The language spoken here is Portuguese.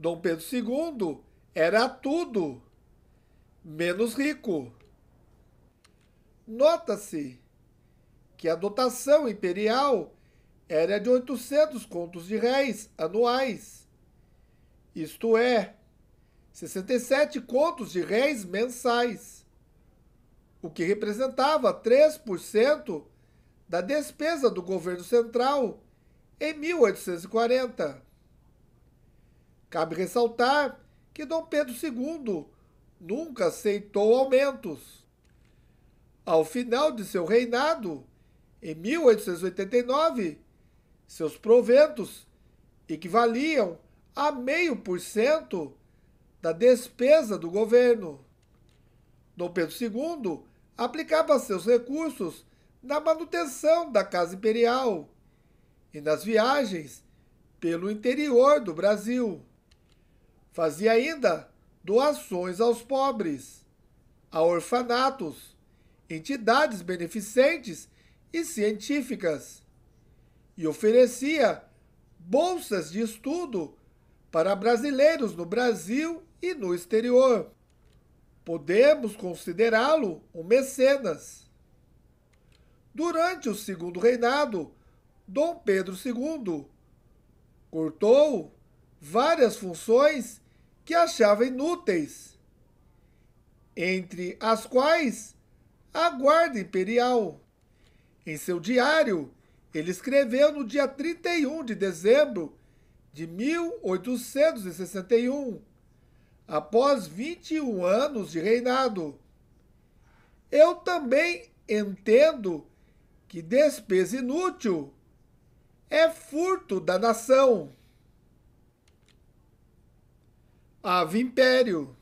Dom Pedro II era tudo menos rico. Nota-se que a dotação imperial era de 800 contos de réis anuais, isto é, 67 contos de réis mensais, o que representava 3% da despesa do governo central em 1840. Cabe ressaltar que Dom Pedro II nunca aceitou aumentos. Ao final de seu reinado, em 1889, seus proventos equivaliam a meio por cento da despesa do governo. Dom Pedro II aplicava seus recursos na manutenção da Casa Imperial e nas viagens pelo interior do Brasil. Fazia ainda doações aos pobres, a orfanatos, entidades beneficentes e científicas, e oferecia bolsas de estudo para brasileiros no Brasil e no exterior. Podemos considerá-lo um mecenas. Durante o segundo reinado, Dom Pedro II cortou várias funções que achava inúteis, entre as quais a Guarda Imperial. Em seu diário, ele escreveu no dia 31 de dezembro de 1861, após 21 anos de reinado. Eu também entendo que despesa inútil é furto da nação. Ave Império!